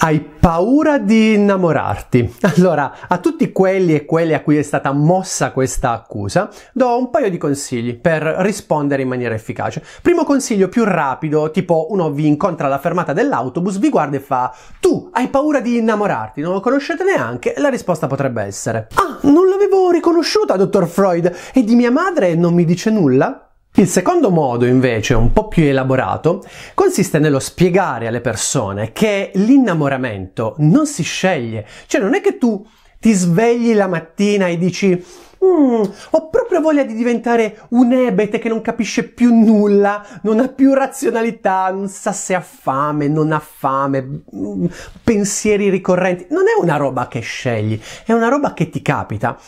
Hai paura di innamorarti. Allora, a tutti quelli e quelle a cui è stata mossa questa accusa, do un paio di consigli per rispondere in maniera efficace. Primo consiglio più rapido, tipo uno vi incontra alla fermata dell'autobus, vi guarda e fa "Tu hai paura di innamorarti, non lo conoscete neanche?" La risposta potrebbe essere "Ah, non l'avevo riconosciuta, dottor Freud, e di mia madre non mi dice nulla?" Il secondo modo, invece, un po' più elaborato, consiste nello spiegare alle persone che l'innamoramento non si sceglie, cioè non è che tu ti svegli la mattina e dici Mm, ho proprio voglia di diventare un ebete che non capisce più nulla, non ha più razionalità, non sa se ha fame, non ha fame, mm, pensieri ricorrenti. Non è una roba che scegli, è una roba che ti capita.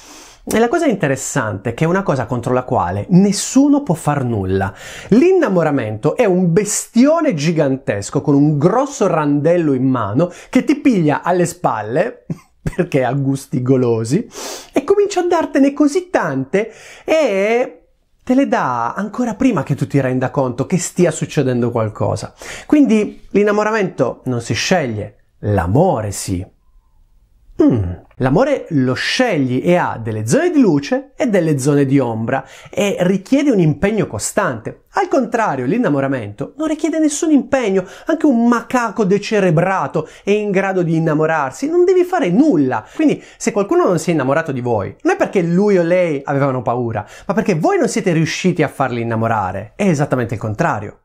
E la cosa interessante è che è una cosa contro la quale nessuno può far nulla. L'innamoramento è un bestione gigantesco con un grosso randello in mano che ti piglia alle spalle perché ha gusti golosi e comincia a dartene così tante e te le dà ancora prima che tu ti renda conto che stia succedendo qualcosa. Quindi l'innamoramento non si sceglie, l'amore sì. Mmm. L'amore lo scegli e ha delle zone di luce e delle zone di ombra e richiede un impegno costante. Al contrario, l'innamoramento non richiede nessun impegno, anche un macaco decerebrato è in grado di innamorarsi, non devi fare nulla. Quindi se qualcuno non si è innamorato di voi, non è perché lui o lei avevano paura, ma perché voi non siete riusciti a farli innamorare, è esattamente il contrario.